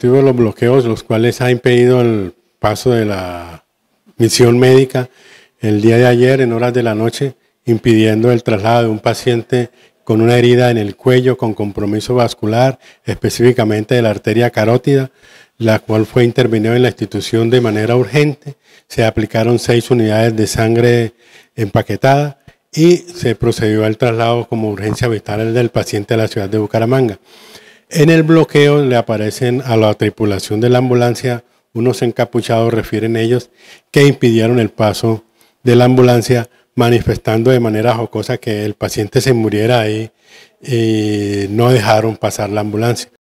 tuvo los bloqueos, los cuales ha impedido el paso de la misión médica el día de ayer en horas de la noche, impidiendo el traslado de un paciente con una herida en el cuello con compromiso vascular, específicamente de la arteria carótida, la cual fue intervenida en la institución de manera urgente. Se aplicaron seis unidades de sangre empaquetada y se procedió al traslado como urgencia vital del paciente a la ciudad de Bucaramanga. En el bloqueo le aparecen a la tripulación de la ambulancia unos encapuchados, refieren ellos, que impidieron el paso de la ambulancia, manifestando de manera jocosa que el paciente se muriera ahí y no dejaron pasar la ambulancia.